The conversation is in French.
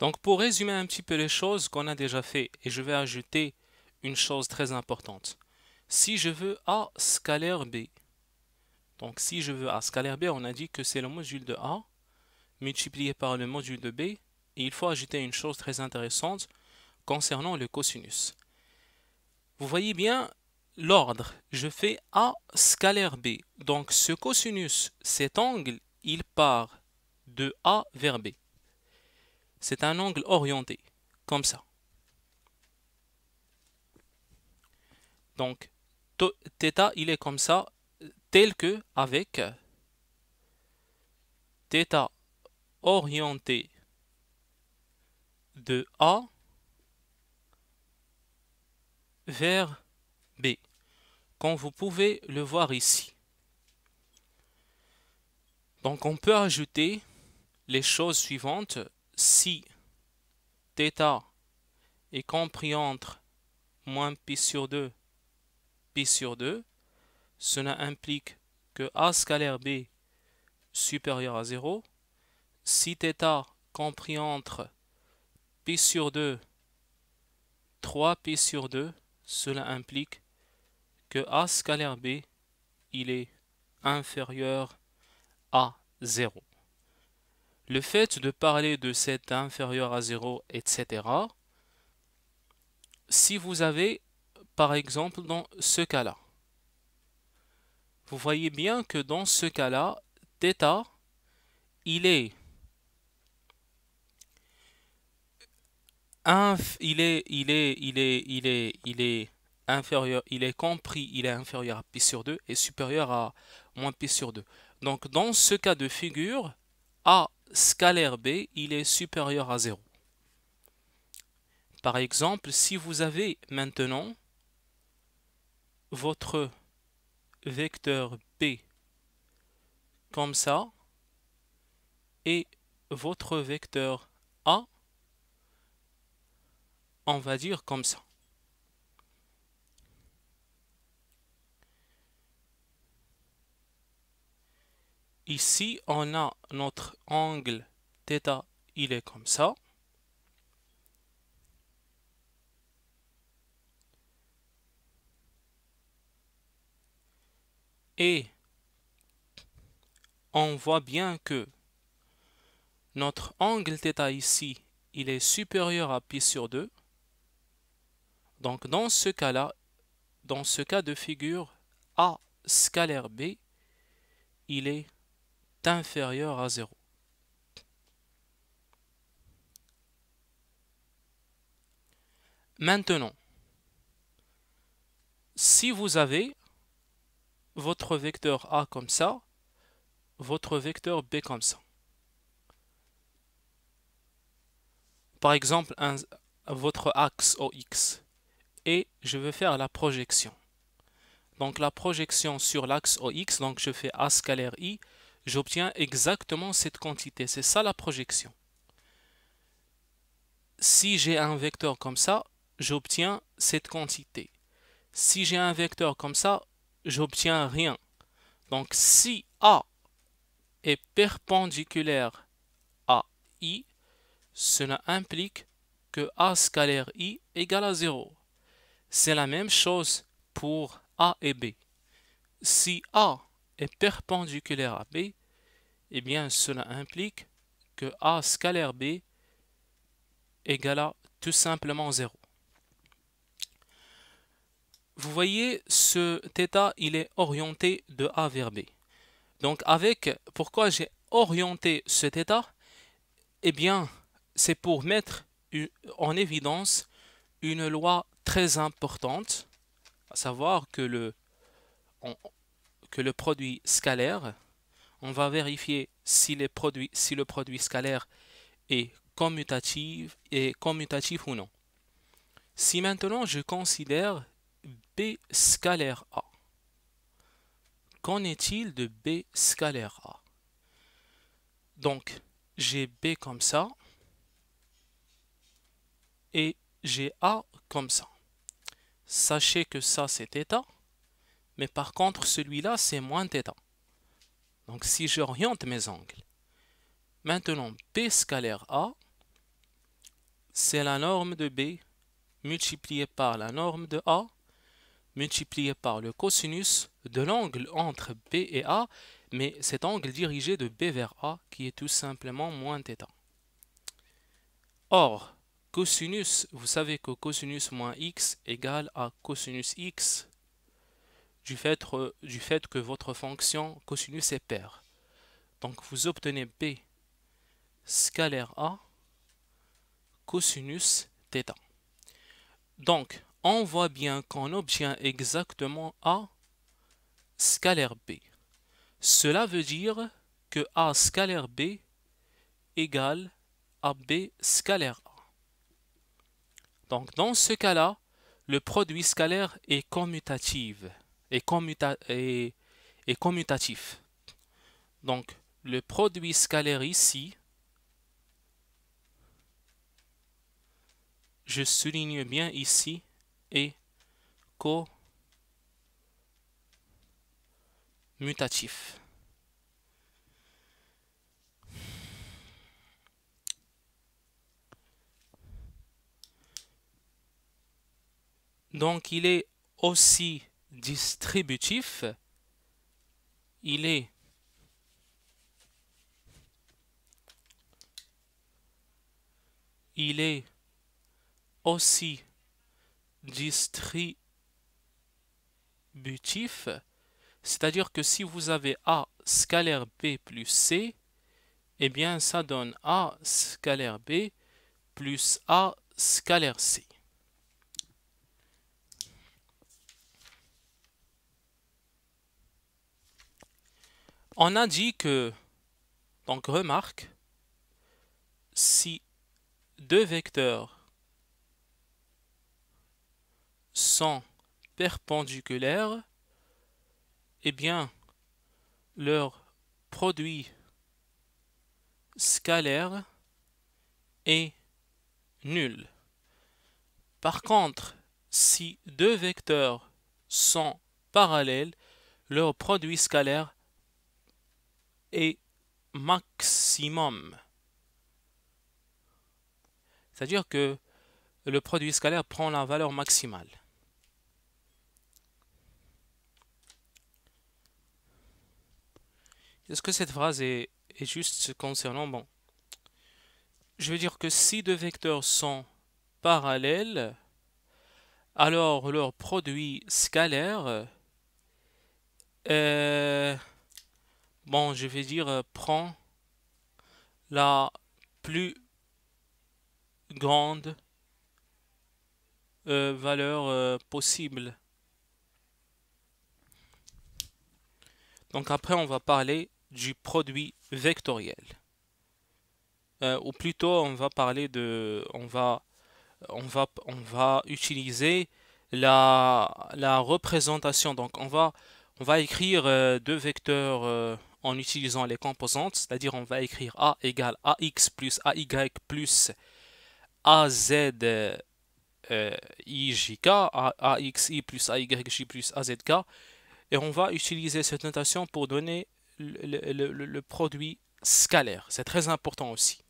Donc pour résumer un petit peu les choses qu'on a déjà fait, et je vais ajouter une chose très importante. Si je veux A scalaire B, donc si je veux A scalaire B, on a dit que c'est le module de A multiplié par le module de B, et il faut ajouter une chose très intéressante concernant le cosinus. Vous voyez bien l'ordre, je fais A scalaire B, donc ce cosinus, cet angle, il part de A vers B c'est un angle orienté, comme ça. Donc, θ, il est comme ça, tel que avec θ orienté de A vers B, comme vous pouvez le voir ici. Donc on peut ajouter les choses suivantes si θ est compris entre moins π sur 2, π sur 2, cela implique que a scalaire b supérieur à 0, si θ compris entre π sur 2, 3 π sur 2, cela implique que a scalaire b, il est inférieur à 0. Le fait de parler de cet inférieur à 0, etc., si vous avez, par exemple, dans ce cas-là, vous voyez bien que dans ce cas-là, θ, il est, il est, il est, il est, il est, inférieur, il est compris, il est inférieur à pi sur 2 et supérieur à moins pi sur 2. Donc dans ce cas de figure, a scalaire B, il est supérieur à 0. Par exemple, si vous avez maintenant votre vecteur B comme ça et votre vecteur A, on va dire comme ça. Ici, on a notre angle θ, il est comme ça. Et on voit bien que notre angle θ ici, il est supérieur à π sur 2. Donc dans ce cas-là, dans ce cas de figure A scalaire B, il est inférieur à 0. Maintenant, si vous avez votre vecteur A comme ça, votre vecteur B comme ça. Par exemple, votre axe OX. Et je veux faire la projection. Donc la projection sur l'axe OX, donc je fais A scalaire I, j'obtiens exactement cette quantité. C'est ça la projection. Si j'ai un vecteur comme ça, j'obtiens cette quantité. Si j'ai un vecteur comme ça, j'obtiens rien. Donc si A est perpendiculaire à I, cela implique que A scalaire I égale à 0. C'est la même chose pour A et B. Si A est perpendiculaire à B, eh bien cela implique que A scalaire B égale à tout simplement 0. Vous voyez, ce θ, il est orienté de A vers B. Donc avec, pourquoi j'ai orienté ce θ Eh bien, c'est pour mettre en évidence une loi très importante, à savoir que le, le produit scalaire. On va vérifier si, si le produit scalaire est commutatif, est commutatif ou non. Si maintenant je considère B scalaire A, qu'en est-il de B scalaire A Donc, j'ai B comme ça et j'ai A comme ça. Sachez que ça c'est θ mais par contre, celui-là, c'est moins θ. Donc si j'oriente mes angles, maintenant P scalaire A, c'est la norme de B multipliée par la norme de A multipliée par le cosinus de l'angle entre B et A, mais cet angle dirigé de B vers A qui est tout simplement moins θ. Or, cosinus, vous savez que cosinus moins x égale à cosinus x du fait, euh, du fait que votre fonction cosinus est paire. Donc vous obtenez B scalaire A cosinus θ. Donc on voit bien qu'on obtient exactement A scalaire B. Cela veut dire que A scalaire B égale B scalaire A. Donc dans ce cas-là, le produit scalaire est commutatif. Et commutatif. Donc, le produit scalaire ici, je souligne bien ici, est commutatif. Donc, il est aussi distributif, il est il est aussi distributif, c'est-à-dire que si vous avez A scalaire B plus C, eh bien ça donne A scalaire B plus A scalaire C. On a dit que, donc remarque, si deux vecteurs sont perpendiculaires, eh bien, leur produit scalaire est nul. Par contre, si deux vecteurs sont parallèles, leur produit scalaire maximum. C'est-à-dire que le produit scalaire prend la valeur maximale. Est-ce que cette phrase est, juste concernant... Bon, je veux dire que si deux vecteurs sont parallèles, alors leur produit scalaire... est euh, Bon, je vais dire, euh, prend la plus grande euh, valeur euh, possible. Donc après, on va parler du produit vectoriel. ou plutôt, on va parler de... On va, on va, on va utiliser la, la représentation. Donc on va, on va écrire deux vecteurs en utilisant les composantes, c'est-à-dire on va écrire A égale AX plus AY plus AZ euh, AXI euh, plus AYJ plus AZK, et on va utiliser cette notation pour donner le produit scalaire. C'est très important aussi.